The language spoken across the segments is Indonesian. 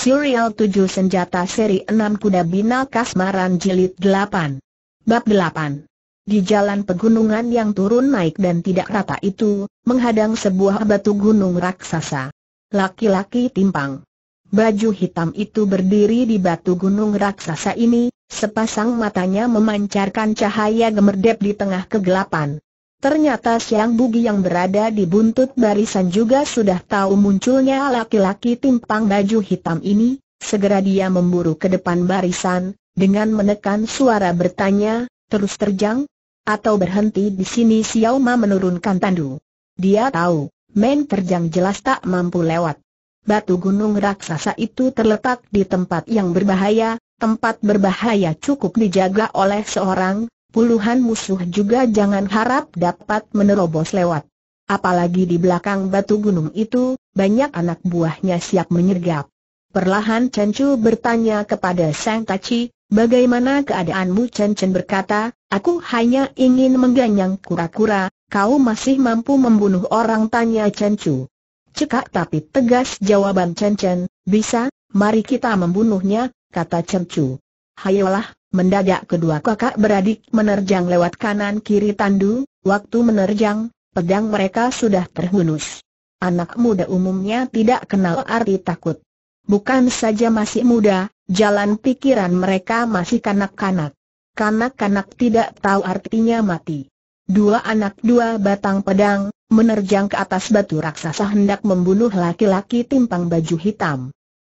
Serial 7 Senjata Seri 6 Kuda binal Kasmaran Jilid 8 Bab 8 Di jalan pegunungan yang turun naik dan tidak rata itu, menghadang sebuah batu gunung raksasa. Laki-laki timpang. Baju hitam itu berdiri di batu gunung raksasa ini, sepasang matanya memancarkan cahaya gemerdep di tengah kegelapan. Ternyata Siang Bugi yang berada di buntut barisan juga sudah tahu munculnya laki-laki timpang baju hitam ini, segera dia memburu ke depan barisan, dengan menekan suara bertanya, terus terjang, atau berhenti di sini Xiao Ma menurunkan tandu. Dia tahu, main terjang jelas tak mampu lewat. Batu gunung raksasa itu terletak di tempat yang berbahaya, tempat berbahaya cukup dijaga oleh seorang, puluhan musuh juga jangan harap dapat menerobos lewat. Apalagi di belakang batu gunung itu, banyak anak buahnya siap menyergap. Perlahan Chen Chu bertanya kepada Sang Taci, bagaimana keadaanmu Chen Chen berkata, aku hanya ingin mengganyang kura-kura, kau masih mampu membunuh orang tanya Chen Chu. Cekak tapi tegas jawaban Chen Chen, bisa, mari kita membunuhnya, kata Chen Chu. Hayolah, Mendadak kedua kakak beradik menerjang lewat kanan kiri tandu, waktu menerjang, pedang mereka sudah terhunus. Anak muda umumnya tidak kenal arti takut. Bukan saja masih muda, jalan pikiran mereka masih kanak-kanak. Kanak-kanak tidak tahu artinya mati. Dua anak dua batang pedang, menerjang ke atas batu raksasa hendak membunuh laki-laki timpang baju hitam.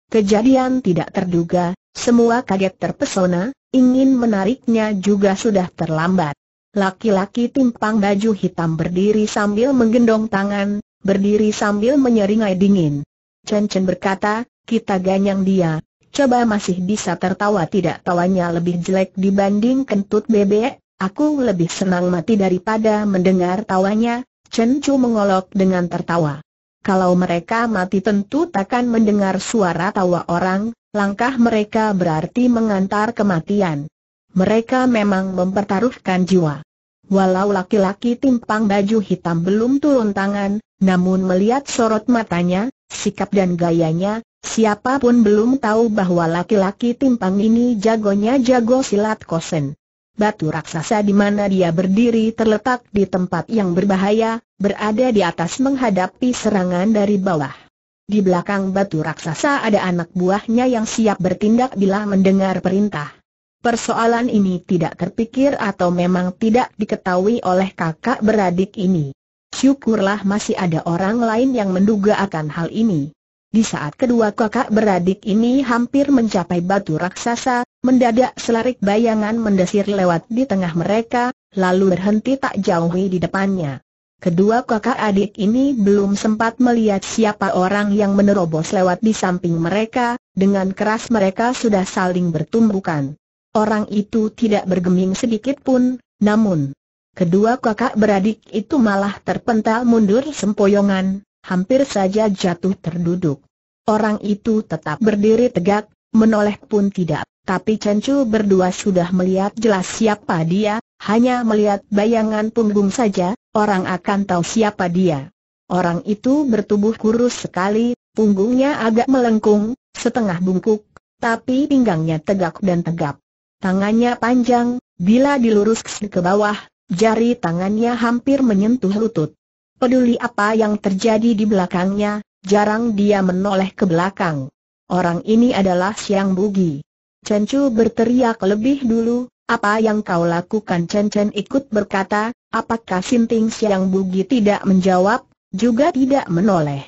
Kejadian tidak terduga, semua kaget terpesona, ingin menariknya juga sudah terlambat. Laki-laki timpang baju hitam berdiri sambil menggendong tangan, berdiri sambil menyeringai dingin. Chen Chen berkata, kita ganyang dia, coba masih bisa tertawa tidak tawanya lebih jelek dibanding kentut bebek, aku lebih senang mati daripada mendengar tawanya, Chen Chu mengolok dengan tertawa. Kalau mereka mati tentu takkan mendengar suara tawa orang, langkah mereka berarti mengantar kematian. Mereka memang mempertaruhkan jiwa. Walau laki-laki timpang baju hitam belum turun tangan, namun melihat sorot matanya, sikap dan gayanya, siapapun belum tahu bahwa laki-laki timpang ini jagonya jago silat kosen. Batu raksasa di mana dia berdiri terletak di tempat yang berbahaya, berada di atas menghadapi serangan dari bawah. Di belakang batu raksasa ada anak buahnya yang siap bertindak bila mendengar perintah. Persoalan ini tidak terpikir atau memang tidak diketahui oleh kakak beradik ini. Syukurlah masih ada orang lain yang menduga akan hal ini. Di saat kedua kakak beradik ini hampir mencapai batu raksasa, mendadak selarik bayangan mendesir lewat di tengah mereka, lalu berhenti tak jauhi di depannya. Kedua kakak adik ini belum sempat melihat siapa orang yang menerobos lewat di samping mereka, dengan keras mereka sudah saling bertumbukan. Orang itu tidak bergeming sedikit pun, namun kedua kakak beradik itu malah terpental mundur sempoyongan, hampir saja jatuh terduduk. Orang itu tetap berdiri tegak, menoleh pun tidak, tapi Cencu berdua sudah melihat jelas siapa dia, hanya melihat bayangan punggung saja, orang akan tahu siapa dia. Orang itu bertubuh kurus sekali, punggungnya agak melengkung, setengah bungkuk, tapi pinggangnya tegak dan tegap. Tangannya panjang, bila dilurus ke bawah, jari tangannya hampir menyentuh lutut. Peduli apa yang terjadi di belakangnya, jarang dia menoleh ke belakang. Orang ini adalah Siang Bugi. Chen berteriak lebih dulu, apa yang kau lakukan Chen Chen ikut berkata, apakah Sinting Siang Bugi tidak menjawab, juga tidak menoleh.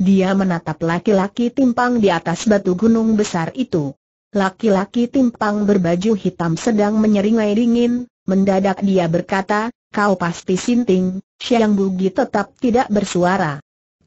Dia menatap laki-laki timpang di atas batu gunung besar itu. Laki-laki timpang berbaju hitam sedang menyeringai dingin, mendadak dia berkata, kau pasti Sinting, Siang Bugi tetap tidak bersuara.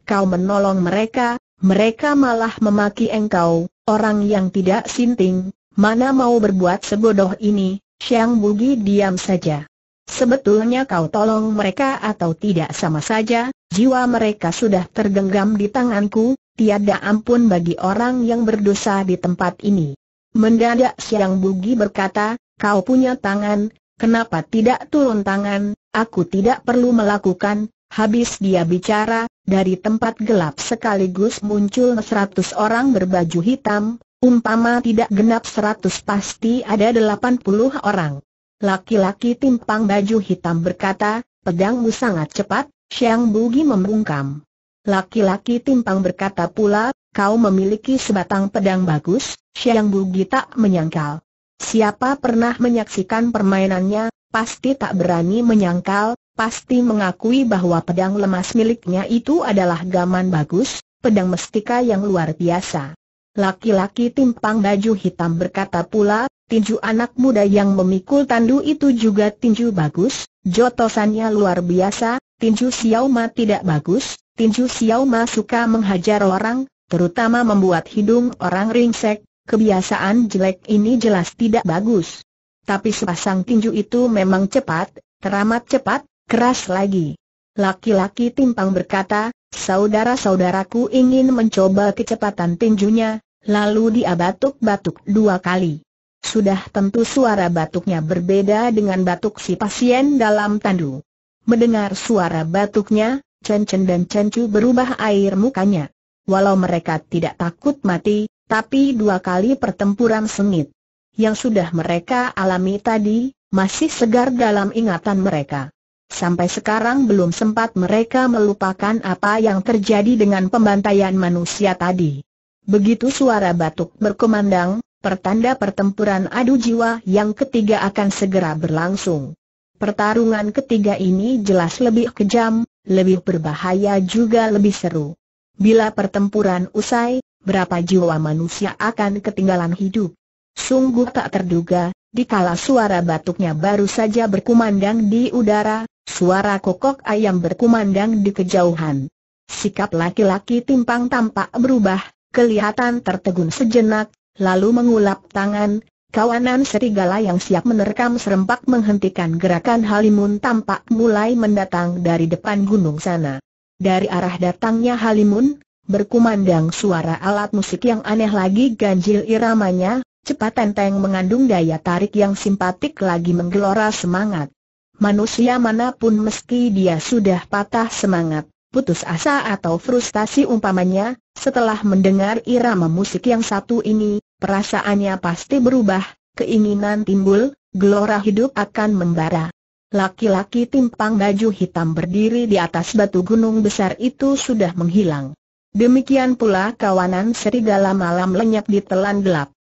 Kau menolong mereka, mereka malah memaki engkau, orang yang tidak Sinting, Mana mau berbuat sebodoh ini, Siang Bugi diam saja. Sebetulnya kau tolong mereka atau tidak sama saja, jiwa mereka sudah tergenggam di tanganku, tiada ampun bagi orang yang berdosa di tempat ini. Mendadak Siang Bugi berkata, kau punya tangan, kenapa tidak turun tangan, aku tidak perlu melakukan, habis dia bicara, dari tempat gelap sekaligus muncul seratus orang berbaju hitam, Umpama tidak genap seratus pasti ada delapan puluh orang. Laki-laki timpang baju hitam berkata, pedangmu sangat cepat, Siang Bugi membungkam. Laki-laki timpang berkata pula, kau memiliki sebatang pedang bagus, Siang Bugi tak menyangkal. Siapa pernah menyaksikan permainannya, pasti tak berani menyangkal, pasti mengakui bahwa pedang lemas miliknya itu adalah gaman bagus, pedang mestika yang luar biasa. Laki-laki timpang baju hitam berkata pula, tinju anak muda yang memikul tandu itu juga tinju bagus, jotosannya luar biasa, tinju Xiao tidak bagus, tinju Xiao suka menghajar orang, terutama membuat hidung orang ringsek, kebiasaan jelek ini jelas tidak bagus. Tapi sepasang tinju itu memang cepat, teramat cepat, keras lagi. Laki-laki timpang berkata, saudara-saudaraku ingin mencoba kecepatan tinjunya, lalu dia batuk-batuk dua kali. Sudah tentu suara batuknya berbeda dengan batuk si pasien dalam tandu. Mendengar suara batuknya, Chen Chen dan Chen Chu berubah air mukanya. Walau mereka tidak takut mati, tapi dua kali pertempuran sengit yang sudah mereka alami tadi, masih segar dalam ingatan mereka. Sampai sekarang belum sempat mereka melupakan apa yang terjadi dengan pembantaian manusia tadi. Begitu suara batuk berkumandang, pertanda pertempuran adu jiwa yang ketiga akan segera berlangsung. Pertarungan ketiga ini jelas lebih kejam, lebih berbahaya juga lebih seru. Bila pertempuran usai, berapa jiwa manusia akan ketinggalan hidup? Sungguh tak terduga, dikala suara batuknya baru saja berkumandang di udara, suara kokok ayam berkumandang di kejauhan. Sikap laki-laki timpang tampak berubah, kelihatan tertegun sejenak, lalu mengulap tangan, kawanan serigala yang siap menerkam serempak menghentikan gerakan Halimun tampak mulai mendatang dari depan gunung sana. Dari arah datangnya Halimun, berkumandang suara alat musik yang aneh lagi ganjil iramanya, cepat tenteng mengandung daya tarik yang simpatik lagi menggelora semangat. Manusia manapun meski dia sudah patah semangat, putus asa atau frustasi umpamanya, setelah mendengar irama musik yang satu ini, perasaannya pasti berubah, keinginan timbul, gelora hidup akan membara. Laki-laki timpang baju hitam berdiri di atas batu gunung besar itu sudah menghilang. Demikian pula kawanan serigala malam lenyap di telan gelap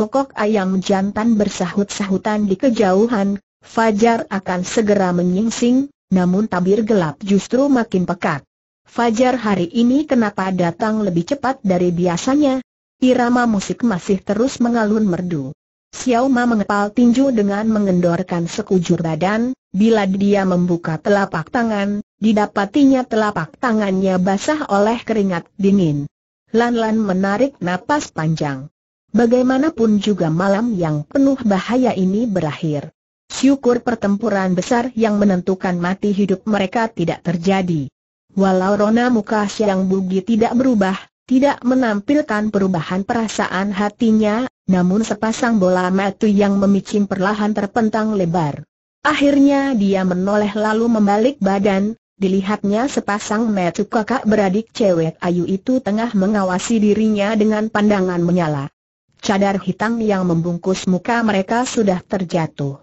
kokok ayam jantan bersahut-sahutan di kejauhan, Fajar akan segera menyingsing, namun tabir gelap justru makin pekat. Fajar hari ini kenapa datang lebih cepat dari biasanya? Irama musik masih terus mengalun merdu. Xiao Ma mengepal tinju dengan mengendorkan sekujur badan, bila dia membuka telapak tangan, didapatinya telapak tangannya basah oleh keringat dingin. Lan-lan menarik napas panjang. Bagaimanapun juga malam yang penuh bahaya ini berakhir. Syukur pertempuran besar yang menentukan mati hidup mereka tidak terjadi. Walau Rona muka Siang Bugi tidak berubah, tidak menampilkan perubahan perasaan hatinya, namun sepasang bola mata yang memicin perlahan terpentang lebar. Akhirnya dia menoleh lalu membalik badan, dilihatnya sepasang mata kakak beradik cewek Ayu itu tengah mengawasi dirinya dengan pandangan menyala cadar hitam yang membungkus muka mereka sudah terjatuh.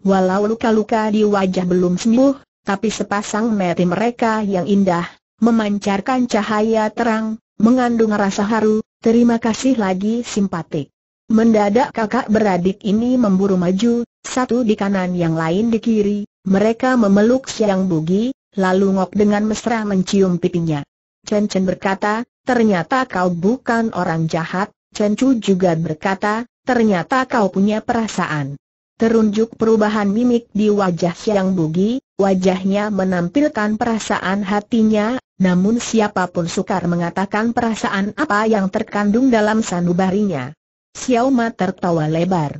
Walau luka-luka di wajah belum sembuh, tapi sepasang mata mereka yang indah, memancarkan cahaya terang, mengandung rasa haru, terima kasih lagi simpatik. Mendadak kakak beradik ini memburu maju, satu di kanan yang lain di kiri, mereka memeluk siang bugi, lalu ngok dengan mesra mencium pipinya. Chen Chen berkata, ternyata kau bukan orang jahat, Chen Chu juga berkata, ternyata kau punya perasaan. Terunjuk perubahan mimik di wajah Siang Bugi, wajahnya menampilkan perasaan hatinya, namun siapapun sukar mengatakan perasaan apa yang terkandung dalam sanubarinya. Xiao Ma tertawa lebar.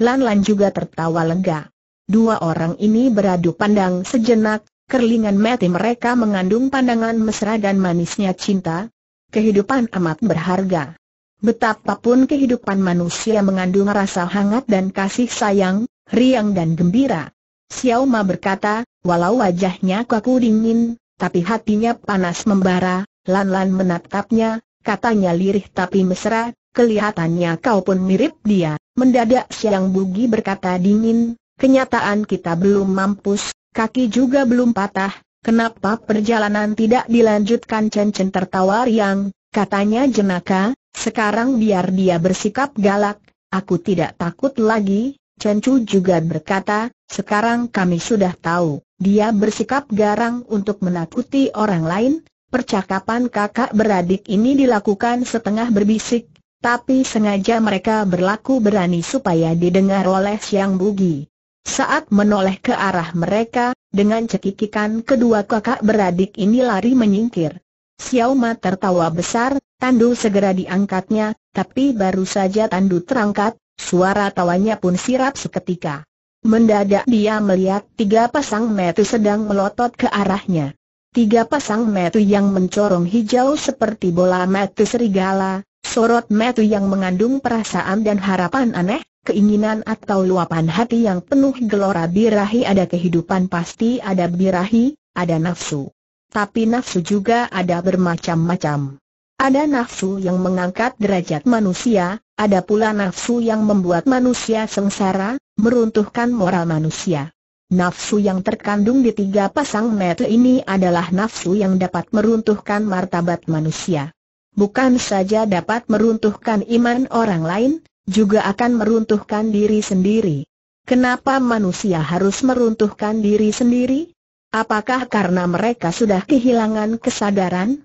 Lan Lan juga tertawa lega. Dua orang ini beradu pandang sejenak, kerlingan mati mereka mengandung pandangan mesra dan manisnya cinta. Kehidupan amat berharga. Betapapun kehidupan manusia mengandung rasa hangat dan kasih sayang, riang dan gembira. Xiao Ma berkata, walau wajahnya kaku dingin, tapi hatinya panas membara, Lan-Lan menatapnya, katanya lirih tapi mesra, kelihatannya kau pun mirip dia. Mendadak Siang Bugi berkata dingin, kenyataan kita belum mampus, kaki juga belum patah, kenapa perjalanan tidak dilanjutkan Chen Chen tertawa riang, katanya jenaka, sekarang biar dia bersikap galak, aku tidak takut lagi, Chen Chu juga berkata, sekarang kami sudah tahu, dia bersikap garang untuk menakuti orang lain, percakapan kakak beradik ini dilakukan setengah berbisik, tapi sengaja mereka berlaku berani supaya didengar oleh Siang Bugi. Saat menoleh ke arah mereka, dengan cekikikan kedua kakak beradik ini lari menyingkir. Xiao Ma tertawa besar, Tandu segera diangkatnya, tapi baru saja Tandu terangkat, suara tawanya pun sirap seketika. Mendadak dia melihat tiga pasang metu sedang melotot ke arahnya. Tiga pasang metu yang mencorong hijau seperti bola metu serigala, sorot metu yang mengandung perasaan dan harapan aneh, keinginan atau luapan hati yang penuh gelora birahi ada kehidupan pasti ada birahi, ada nafsu. Tapi nafsu juga ada bermacam-macam. Ada nafsu yang mengangkat derajat manusia, ada pula nafsu yang membuat manusia sengsara, meruntuhkan moral manusia. Nafsu yang terkandung di tiga pasang mata ini adalah nafsu yang dapat meruntuhkan martabat manusia. Bukan saja dapat meruntuhkan iman orang lain, juga akan meruntuhkan diri sendiri. Kenapa manusia harus meruntuhkan diri sendiri? Apakah karena mereka sudah kehilangan kesadaran?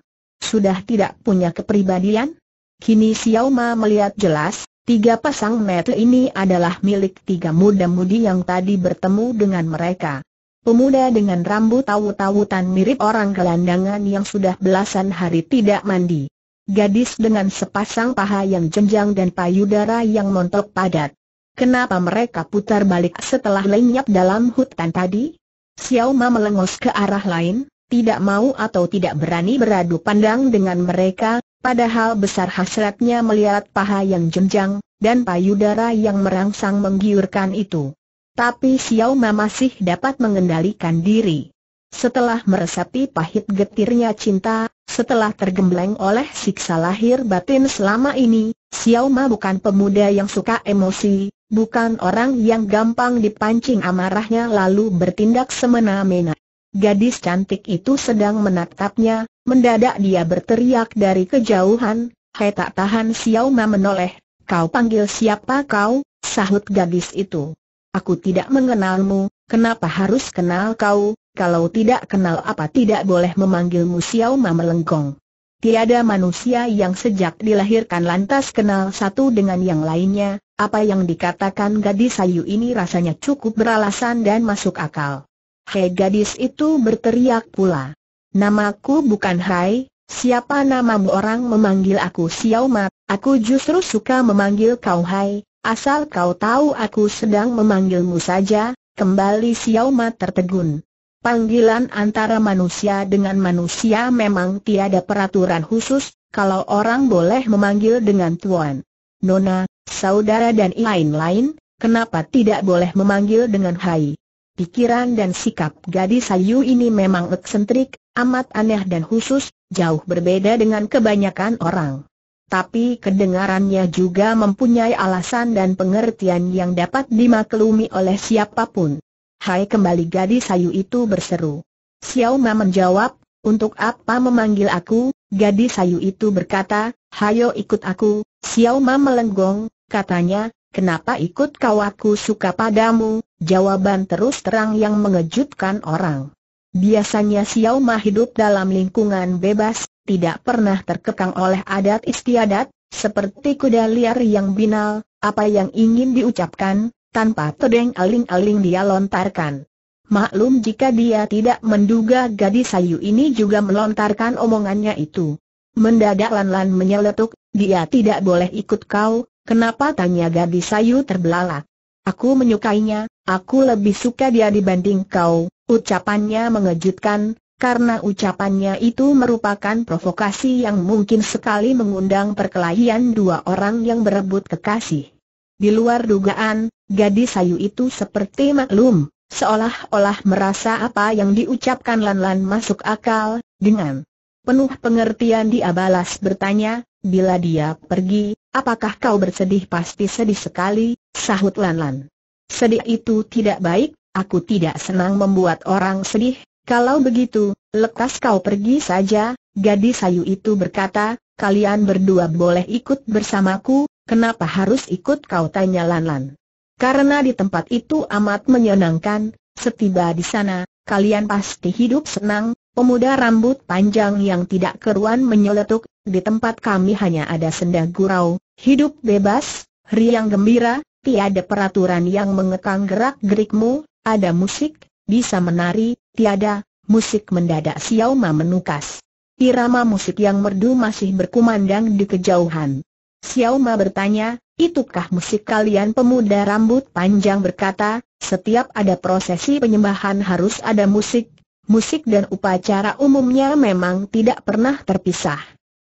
sudah tidak punya kepribadian? Kini Xiao Ma melihat jelas, tiga pasang mata ini adalah milik tiga muda-mudi yang tadi bertemu dengan mereka. Pemuda dengan rambut tahu tawutan mirip orang gelandangan yang sudah belasan hari tidak mandi. Gadis dengan sepasang paha yang jenjang dan payudara yang montok padat. Kenapa mereka putar balik setelah lenyap dalam hutan tadi? Xiao Ma melengos ke arah lain, tidak mau atau tidak berani beradu pandang dengan mereka, padahal besar hasratnya melihat paha yang jenjang, dan payudara yang merangsang menggiurkan itu. Tapi Xiao Ma masih dapat mengendalikan diri. Setelah meresapi pahit getirnya cinta, setelah tergembleng oleh siksa lahir batin selama ini, Xiao Ma bukan pemuda yang suka emosi, bukan orang yang gampang dipancing amarahnya lalu bertindak semena-mena. Gadis cantik itu sedang menatapnya, mendadak dia berteriak dari kejauhan, Hei tak tahan Xiao Ma menoleh, kau panggil siapa kau, sahut gadis itu. Aku tidak mengenalmu, kenapa harus kenal kau, kalau tidak kenal apa tidak boleh memanggilmu Xiao Ma melengkong. Tiada manusia yang sejak dilahirkan lantas kenal satu dengan yang lainnya, apa yang dikatakan gadis sayu ini rasanya cukup beralasan dan masuk akal. Hei gadis itu berteriak pula. Namaku bukan Hai, siapa namamu orang memanggil aku Xiao Ma. aku justru suka memanggil kau Hai, asal kau tahu aku sedang memanggilmu saja, kembali Xiao Ma tertegun. Panggilan antara manusia dengan manusia memang tiada peraturan khusus, kalau orang boleh memanggil dengan tuan. Nona, saudara dan lain-lain, kenapa tidak boleh memanggil dengan Hai? Pikiran dan sikap gadis Ayu ini memang eksentrik, amat aneh dan khusus, jauh berbeda dengan kebanyakan orang. Tapi kedengarannya juga mempunyai alasan dan pengertian yang dapat dimaklumi oleh siapapun. Hai kembali gadis Ayu itu berseru. Xiao Ma menjawab, untuk apa memanggil aku, gadis Ayu itu berkata, hayo ikut aku, Xiao Ma melenggong, katanya, kenapa ikut kau aku suka padamu, Jawaban terus terang yang mengejutkan orang. Biasanya Xiao Ma hidup dalam lingkungan bebas, tidak pernah terkekang oleh adat istiadat, seperti kuda liar yang binal, apa yang ingin diucapkan, tanpa tedeng aling-aling dia lontarkan. Maklum jika dia tidak menduga gadis sayu ini juga melontarkan omongannya itu. Mendadak Lan Lan menyeletuk, dia tidak boleh ikut kau, kenapa tanya gadis sayu terbelalak. Aku menyukainya, aku lebih suka dia dibanding kau, ucapannya mengejutkan, karena ucapannya itu merupakan provokasi yang mungkin sekali mengundang perkelahian dua orang yang berebut kekasih. Di luar dugaan, gadis sayu itu seperti maklum, seolah-olah merasa apa yang diucapkan Lan-Lan masuk akal, dengan penuh pengertian dia balas bertanya, bila dia pergi, apakah kau bersedih pasti sedih sekali, sahut Lanlan. -lan. Sedih itu tidak baik, aku tidak senang membuat orang sedih, kalau begitu, lekas kau pergi saja, gadis sayu itu berkata, kalian berdua boleh ikut bersamaku, kenapa harus ikut kau tanya Lanlan. -lan. Karena di tempat itu amat menyenangkan, setiba di sana, kalian pasti hidup senang, Pemuda rambut panjang yang tidak keruan menyeletuk, di tempat kami hanya ada senda gurau, Hidup bebas, riang gembira, tiada peraturan yang mengekang gerak-gerikmu, ada musik, bisa menari, tiada, musik mendadak Xiao Ma menukas. Irama musik yang merdu masih berkumandang di kejauhan. Xiao bertanya, itukah musik kalian pemuda rambut panjang berkata, setiap ada prosesi penyembahan harus ada musik, musik dan upacara umumnya memang tidak pernah terpisah.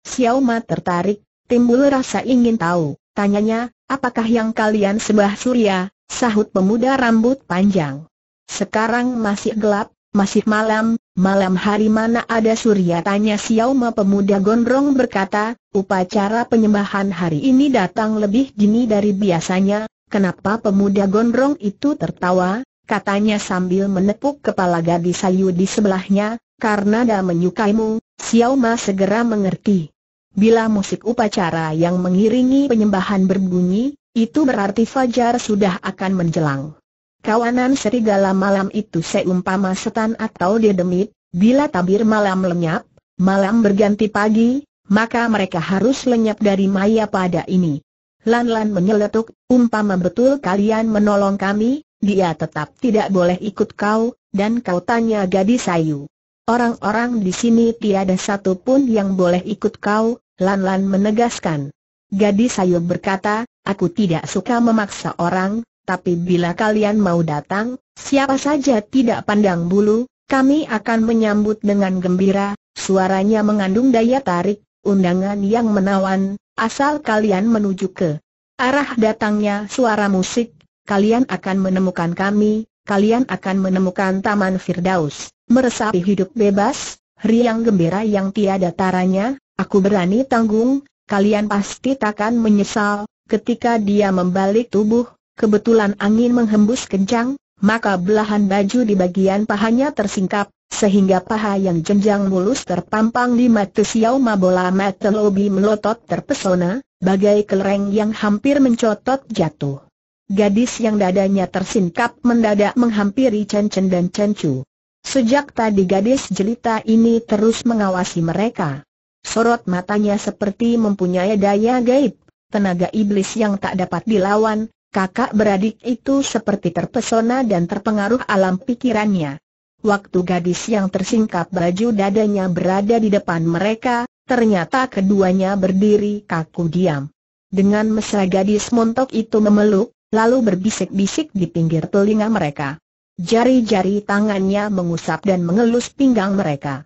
Xiao tertarik, Timbul rasa ingin tahu, tanyanya, apakah yang kalian sembah surya, sahut pemuda rambut panjang. Sekarang masih gelap, masih malam, malam hari mana ada surya tanya Xiaoma pemuda gondrong berkata, upacara penyembahan hari ini datang lebih dini dari biasanya, kenapa pemuda gondrong itu tertawa, katanya sambil menepuk kepala gadis sayu di sebelahnya, karena dah menyukaimu, Xiaoma segera mengerti. Bila musik upacara yang mengiringi penyembahan berbunyi, itu berarti fajar sudah akan menjelang. Kawanan serigala malam itu seumpama setan atau dedemit, bila tabir malam lenyap, malam berganti pagi, maka mereka harus lenyap dari maya pada ini. Lan-lan menyeletuk, umpama betul kalian menolong kami, dia tetap tidak boleh ikut kau, dan kau tanya gadis sayu. Orang-orang di sini tiada satu pun yang boleh ikut kau, Lan-Lan menegaskan. Gadis sayur berkata, aku tidak suka memaksa orang, tapi bila kalian mau datang, siapa saja tidak pandang bulu, kami akan menyambut dengan gembira, suaranya mengandung daya tarik, undangan yang menawan, asal kalian menuju ke arah datangnya suara musik, kalian akan menemukan kami, kalian akan menemukan Taman Firdaus, meresapi hidup bebas, riang gembira yang tiada taranya, Aku berani tanggung, kalian pasti takkan menyesal, ketika dia membalik tubuh, kebetulan angin menghembus kencang, maka belahan baju di bagian pahanya tersingkap, sehingga paha yang jenjang mulus terpampang di mata Xiao Mabola mata melotot terpesona, bagai kelereng yang hampir mencotot jatuh. Gadis yang dadanya tersingkap mendadak menghampiri Chen Chen dan Chen Chu. Sejak tadi gadis jelita ini terus mengawasi mereka sorot matanya seperti mempunyai daya gaib, tenaga iblis yang tak dapat dilawan, kakak beradik itu seperti terpesona dan terpengaruh alam pikirannya. Waktu gadis yang tersingkap baju dadanya berada di depan mereka, ternyata keduanya berdiri kaku diam. Dengan mesra gadis montok itu memeluk, lalu berbisik-bisik di pinggir telinga mereka. Jari-jari tangannya mengusap dan mengelus pinggang mereka.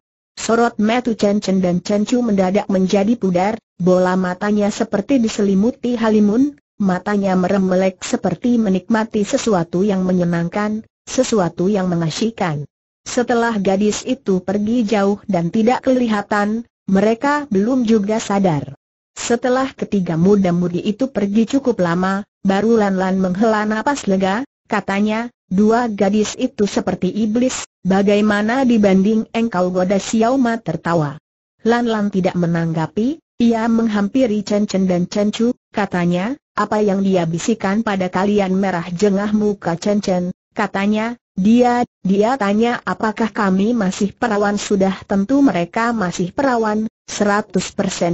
Sorot metu Chen Chen dan Chen Chu mendadak menjadi pudar, bola matanya seperti diselimuti halimun, matanya merem melek seperti menikmati sesuatu yang menyenangkan, sesuatu yang mengasyikan. Setelah gadis itu pergi jauh dan tidak kelihatan, mereka belum juga sadar. Setelah ketiga muda-mudi itu pergi cukup lama, baru Lan Lan menghela napas lega, Katanya, dua gadis itu seperti iblis, bagaimana dibanding engkau goda Xiaoma? tertawa. Lan Lan tidak menanggapi, ia menghampiri Chen Chen dan Chen Chu, katanya, apa yang dia bisikan pada kalian merah jengah muka Chen Chen, katanya, dia, dia tanya apakah kami masih perawan sudah tentu mereka masih perawan, 100%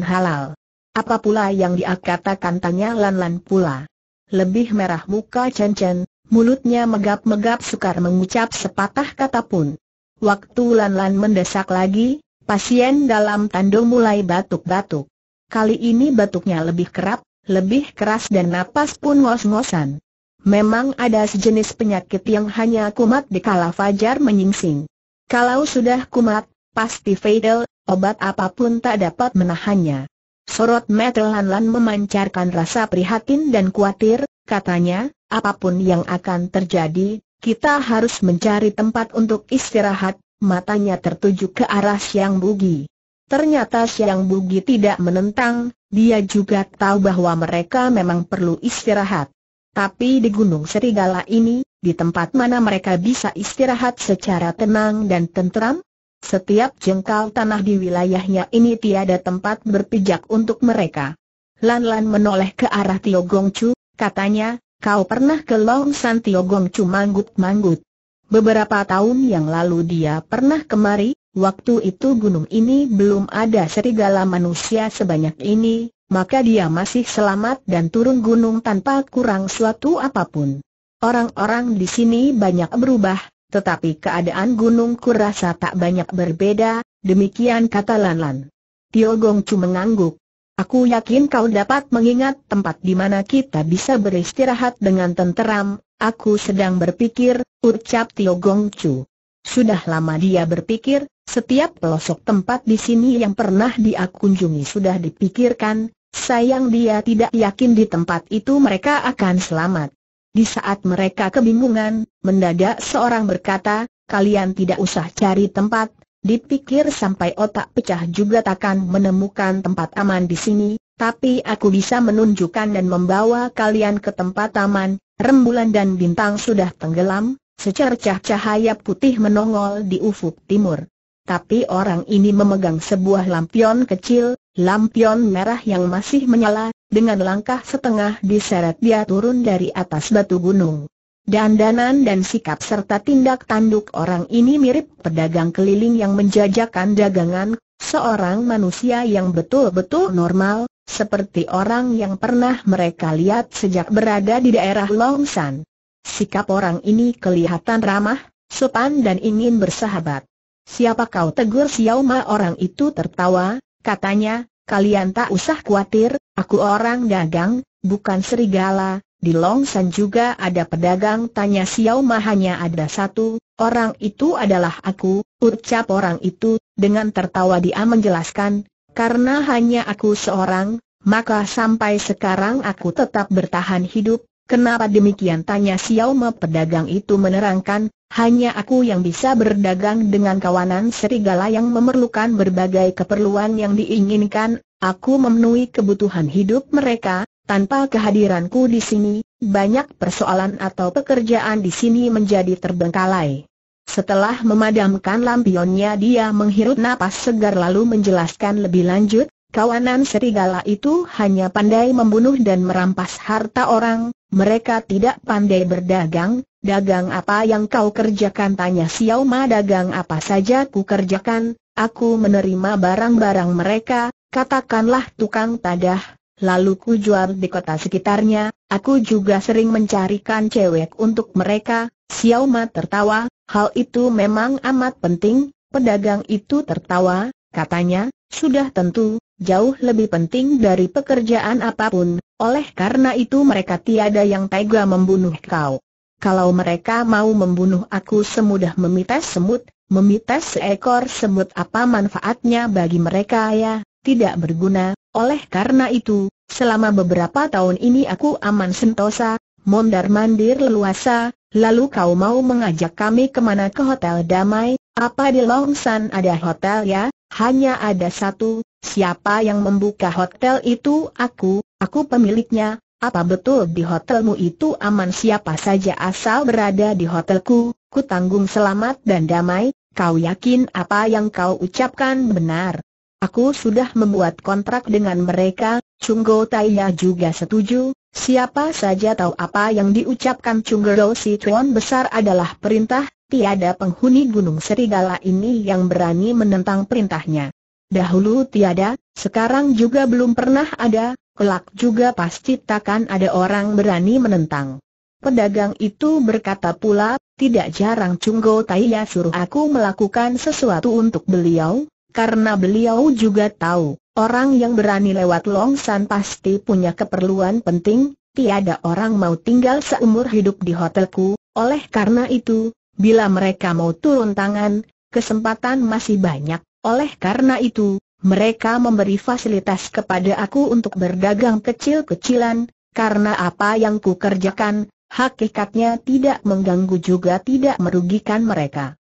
halal. Apa pula yang dia katakan tanya Lan Lan pula. Lebih merah muka Chen Chen, mulutnya megap-megap sukar mengucap sepatah kata pun. Waktu Lan-Lan mendesak lagi, pasien dalam tandu mulai batuk-batuk. Kali ini batuknya lebih kerap, lebih keras dan napas pun ngos-ngosan. Memang ada sejenis penyakit yang hanya kumat di kala fajar menyingsing. Kalau sudah kumat, pasti fatal, obat apapun tak dapat menahannya. Sorot Metelan Lan memancarkan rasa prihatin dan khawatir, katanya, Apapun yang akan terjadi, kita harus mencari tempat untuk istirahat, matanya tertuju ke arah Siang Bugi. Ternyata Siang Bugi tidak menentang, dia juga tahu bahwa mereka memang perlu istirahat. Tapi di Gunung Serigala ini, di tempat mana mereka bisa istirahat secara tenang dan tentram? Setiap jengkal tanah di wilayahnya ini tiada tempat berpijak untuk mereka. Lan Lan menoleh ke arah Tio Gongcu, katanya, Kau pernah ke Long San Tiogong manggut-manggut. Beberapa tahun yang lalu dia pernah kemari, waktu itu gunung ini belum ada serigala manusia sebanyak ini, maka dia masih selamat dan turun gunung tanpa kurang suatu apapun. Orang-orang di sini banyak berubah, tetapi keadaan gunung kurasa tak banyak berbeda, demikian kata Lanlan. Gong Chu mengangguk. Aku yakin kau dapat mengingat tempat di mana kita bisa beristirahat dengan tenteram, aku sedang berpikir, ucap Tio Gong Chu. Sudah lama dia berpikir, setiap pelosok tempat di sini yang pernah dia kunjungi sudah dipikirkan, sayang dia tidak yakin di tempat itu mereka akan selamat. Di saat mereka kebingungan, mendadak seorang berkata, kalian tidak usah cari tempat, Dipikir sampai otak pecah juga takkan menemukan tempat aman di sini, tapi aku bisa menunjukkan dan membawa kalian ke tempat aman. Rembulan dan bintang sudah tenggelam, secercah cahaya putih menongol di ufuk timur. Tapi orang ini memegang sebuah lampion kecil, lampion merah yang masih menyala, dengan langkah setengah diseret dia turun dari atas batu gunung. Dandanan dan sikap serta tindak tanduk orang ini mirip pedagang keliling yang menjajakan dagangan, seorang manusia yang betul-betul normal, seperti orang yang pernah mereka lihat sejak berada di daerah Longsan. Sikap orang ini kelihatan ramah, sopan dan ingin bersahabat. Siapa kau tegur Xiao Ma orang itu tertawa, katanya, kalian tak usah khawatir, aku orang dagang, bukan serigala, di Longsan juga ada pedagang tanya Xiao Ma hanya ada satu, orang itu adalah aku, ucap orang itu, dengan tertawa dia menjelaskan, karena hanya aku seorang, maka sampai sekarang aku tetap bertahan hidup, kenapa demikian tanya Xiao Ma pedagang itu menerangkan, hanya aku yang bisa berdagang dengan kawanan serigala yang memerlukan berbagai keperluan yang diinginkan, aku memenuhi kebutuhan hidup mereka, tanpa kehadiranku di sini, banyak persoalan atau pekerjaan di sini menjadi terbengkalai. Setelah memadamkan lampionnya dia menghirup napas segar lalu menjelaskan lebih lanjut, kawanan serigala itu hanya pandai membunuh dan merampas harta orang, mereka tidak pandai berdagang, dagang apa yang kau kerjakan tanya Xiao Ma dagang apa saja ku kerjakan, aku menerima barang-barang mereka, katakanlah tukang tadah, lalu kujual di kota sekitarnya, aku juga sering mencarikan cewek untuk mereka, Xiao Ma tertawa, hal itu memang amat penting, pedagang itu tertawa, katanya, sudah tentu, jauh lebih penting dari pekerjaan apapun, oleh karena itu mereka tiada yang tega membunuh kau. Kalau mereka mau membunuh aku semudah memites semut, memites seekor semut apa manfaatnya bagi mereka ya, tidak berguna, oleh karena itu, selama beberapa tahun ini aku aman sentosa, mondar-mandir leluasa, lalu kau mau mengajak kami kemana ke hotel damai, apa di Longsan ada hotel ya, hanya ada satu, siapa yang membuka hotel itu aku, aku pemiliknya, apa betul di hotelmu itu aman siapa saja asal berada di hotelku, ku tanggung selamat dan damai, kau yakin apa yang kau ucapkan benar? Aku sudah membuat kontrak dengan mereka, Chunggo Taiya juga setuju, siapa saja tahu apa yang diucapkan Chunggero si Tuan Besar adalah perintah, tiada penghuni Gunung Serigala ini yang berani menentang perintahnya. Dahulu tiada, sekarang juga belum pernah ada, kelak juga pasti takkan ada orang berani menentang. Pedagang itu berkata pula, tidak jarang Chunggo Taiya suruh aku melakukan sesuatu untuk beliau, karena beliau juga tahu, orang yang berani lewat Longsan pasti punya keperluan penting, tiada orang mau tinggal seumur hidup di hotelku, oleh karena itu, bila mereka mau turun tangan, kesempatan masih banyak, oleh karena itu, mereka memberi fasilitas kepada aku untuk berdagang kecil-kecilan, karena apa yang ku kerjakan, hakikatnya tidak mengganggu juga tidak merugikan mereka.